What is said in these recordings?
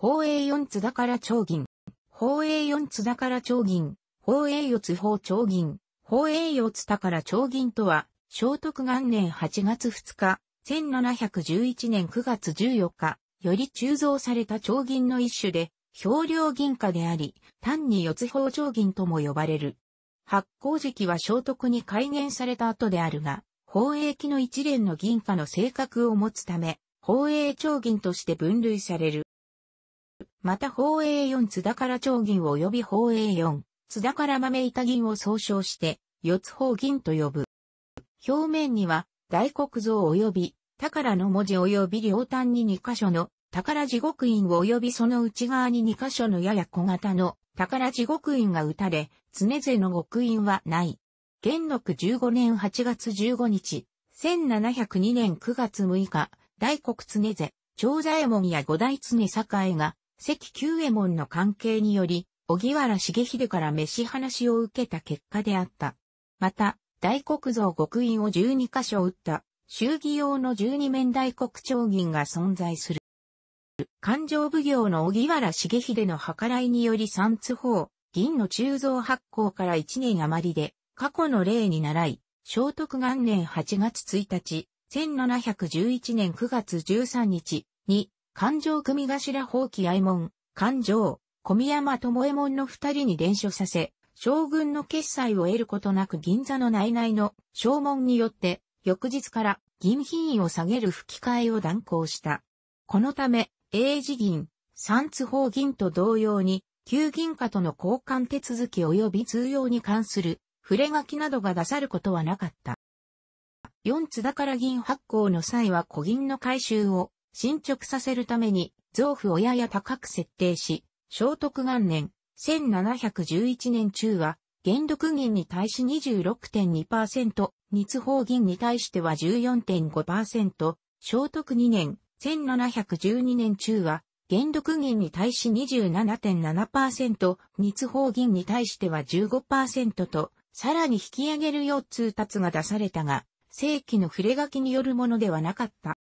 宝永四津だから長銀。宝永四津だから長銀。宝永四津宝長銀。宝永四津宝長銀とは、聖徳元年8月2日、1711年9月14日、より鋳造された長銀の一種で、氷量銀貨であり、単に四津宝長銀とも呼ばれる。発行時期は聖徳に改元された後であるが、宝永期の一連の銀貨の性格を持つため、宝永長銀として分類される。また宝永四津宝長銀及び宝永四津宝豆板銀を総称して、四つ宝銀と呼ぶ。表面には、大黒像及び、宝の文字及び両端に2箇所の、宝地獄院及びその内側に2箇所のやや小型の、宝地獄院が打たれ、常々の極印はない。元禄15年8月15日、1702年9月6日、大黒常々、長左衛門や五代常栄が、関久右衛門の関係により、小木原重秀から飯話を受けた結果であった。また、大黒像極印を十二箇所打った、衆議用の十二面大国長銀が存在する。勘定奉行の小木原重秀の計らいにより三津法、銀の鋳造発行から一年余りで、過去の例に習い、聖徳元年8月1日、1711年9月13日に、勘定組頭法起愛門、勘定、小宮山智衛門の二人に伝書させ、将軍の決裁を得ることなく銀座の内々の証文によって、翌日から銀品位を下げる吹き替えを断行した。このため、英字銀、三津法銀と同様に、旧銀貨との交換手続き及び通用に関する、触れ書きなどが出さることはなかった。四津だから銀発行の際は小銀の回収を進捗させるために、増付をやや高く設定し、聖徳元年、1711年中は、元禄銀に対し26.2%、日法銀に対しては14.5%、聖徳2年、1712年中は、元禄銀に対し27.7%、日法銀に対しては15%と、さらに引き上げるよう通達が出されたが、正規の触れ書きによるものではなかった。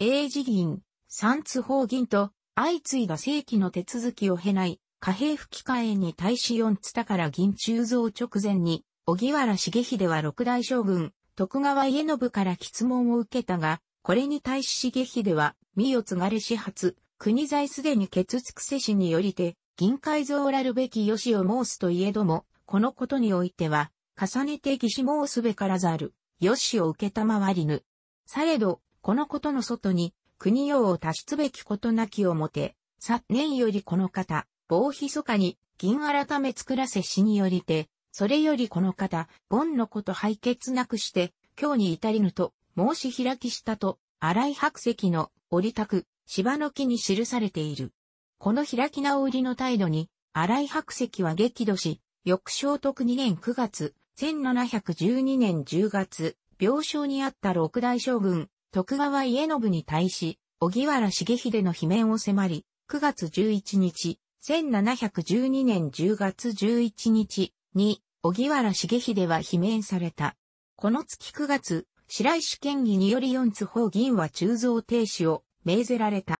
英字銀、三津法銀と、相次いだ正規の手続きを経ない、貨幣吹き換えに対し四つ宝銀鋳造直前に、小木原重秀は六大将軍、徳川家信から質問を受けたが、これに対し重秀は、身を継がれ始発、国在すでに欠つくせしによりて、銀改造らるべきよしを申すといえども、このことにおいては、重ねて義し申すべからざる、よしを受けたまわりぬ。されど、このことの外に、国用を足しつべきことなきをもて、さ、年よりこの方、棒ひそかに、銀改め作らせしによりて、それよりこの方、盆のこと敗血なくして、今日に至りぬと、申し開きしたと、荒井白石の、折りたく、芝の木に記されている。この開き直りの態度に、荒井白石は激怒し、翌正徳2年9月、1712年10月、病床にあった六大将軍、徳川家信に対し、小木原重秀の罷免を迫り、9月11日、1712年10月11日に、小木原重秀は罷免された。この月9月、白石県議により四津法銀は鋳造停止を命ぜられた。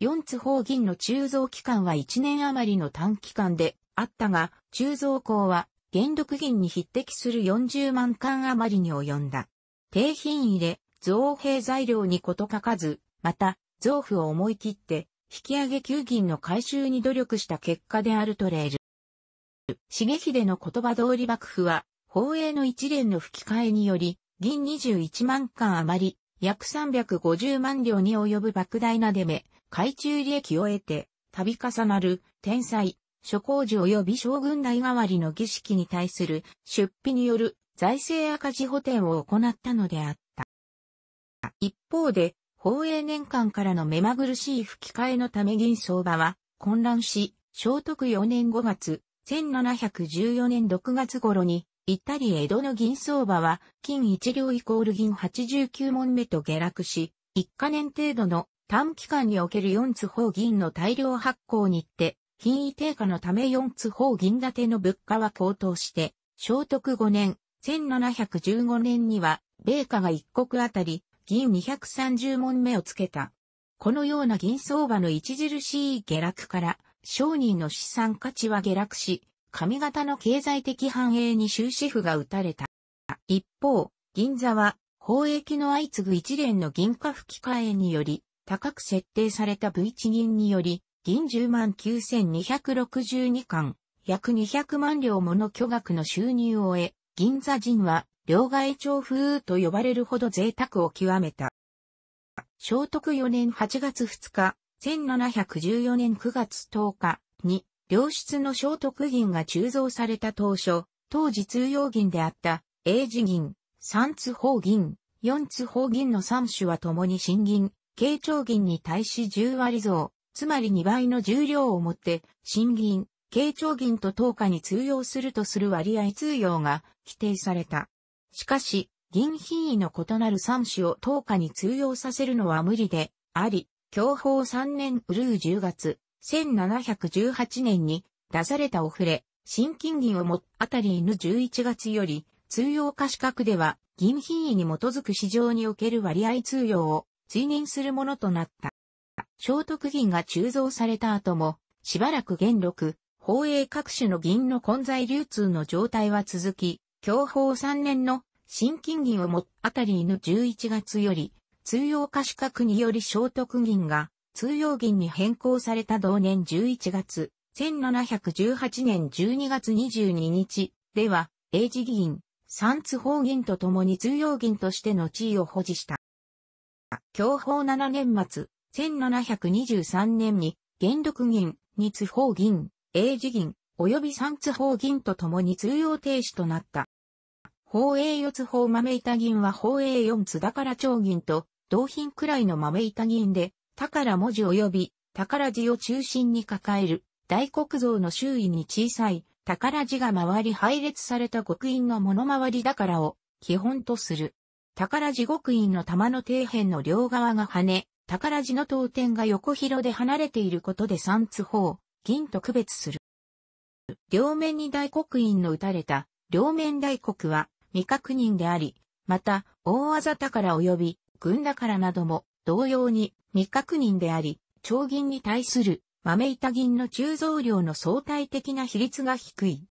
四津法銀の鋳造期間は1年余りの短期間であったが、鋳造工は元禄銀に匹敵する40万貫余りに及んだ。低品入れ、造幣材料に事欠かず、また、造布を思い切って、引き上げ給銀の回収に努力した結果であるとれる。重秀の言葉通り幕府は、法営の一連の吹き替えにより、銀21万貫余り、約350万両に及ぶ莫大な出目、海中利益を得て、度重なる、天才、諸工事及び将軍代替わりの儀式に対する出費による財政赤字補填を行ったのであった。一方で、宝永年間からの目まぐるしい吹き替えのため銀相場は混乱し、聖徳4年5月、1714年6月頃に、イタリ江戸の銀相場は、金一両イコール銀89問目と下落し、一カ年程度の短期間における4つ方銀の大量発行にって、品位低下のため4つ方銀建ての物価は高騰して、聖徳5年、1715年には、米価が1国あたり銀230問目をつけた。このような銀相場の著しい下落から、商人の資産価値は下落し、上方の経済的繁栄に終止符が打たれた。一方、銀座は、貿易の相次ぐ一連の銀貨吹き替えにより、高く設定された v 値銀により、銀109,262貫、約200万両もの巨額の収入を得、銀座人は両替長風と呼ばれるほど贅沢を極めた。聖徳4年8月2日、1714年9月10日に、良質の聖徳銀が鋳造された当初、当時通用銀であった、英字銀、三つ方銀、四つ方銀の三種は共に新銀、慶長銀に対し10割増、つまり2倍の重量をもって、新銀、慶長銀と等価に通用するとする割合通用が規定された。しかし、銀品位の異なる三種を等価に通用させるのは無理で、あり、共法3年ウルー10月、1718年に出されたお触れ、新金銀をもあたり犬11月より、通用化資格では、銀品位に基づく市場における割合通用を追認するものとなった。聖徳銀が鋳造された後も、しばらく元禄、宝永各種の銀の混在流通の状態は続き、享保3年の新金銀をもあたりの11月より、通用可視格により聖徳銀が通用銀に変更された同年11月、1718年12月22日では、英字銀、三津法銀と共に通用銀としての地位を保持した。享保7年末、1723年に、元禄銀、二津法銀、英字銀、及び三津法銀と共に通用停止となった。宝永四つ宝豆板銀は宝永四つだから長銀と、同品くらいの豆板銀で、宝文字及び宝字を中心に抱える、大黒像の周囲に小さい、宝字が回り配列された極印の物回りだからを基本とする。宝字極印の玉の底辺の両側が跳ね、宝字の当点が横広で離れていることで三つ方、銀と区別する。両面に大黒印の打たれた、両面大黒は、未確認であり、また、大技宝及び、軍宝なども、同様に未確認であり、長銀に対する豆板銀の鋳造量の相対的な比率が低い。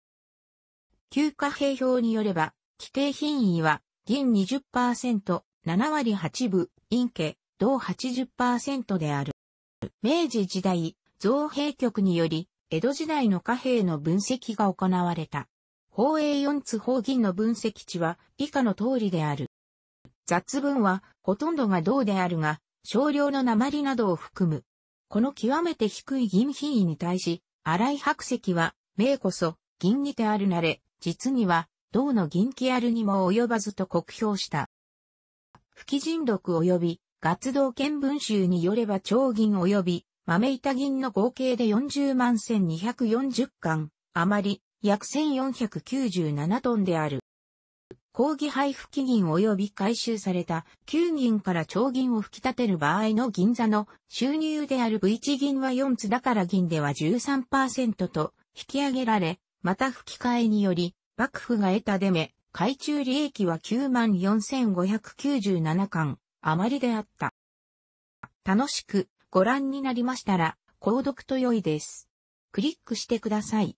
旧貨幣表によれば、規定品位は銀20%、7割8分、陰家、同80%である。明治時代、造幣局により、江戸時代の貨幣の分析が行われた。方英四つ方銀の分析値は以下の通りである。雑文はほとんどが銅であるが、少量の鉛などを含む。この極めて低い銀品位に対し、荒い白石は、名こそ、銀にてあるなれ、実には、銅の銀気あるにも及ばずと酷評した。不記人録及び、月道見文集によれば長銀及び、豆板銀の合計で40万1240巻、余り、約1497トンである。抗議配布期銀及び回収された旧銀から超銀を吹き立てる場合の銀座の収入である V1 銀は4つだから銀では13%と引き上げられ、また吹き替えにより、幕府が得たデメ、回中利益は94,597巻余りであった。楽しくご覧になりましたら、購読と良いです。クリックしてください。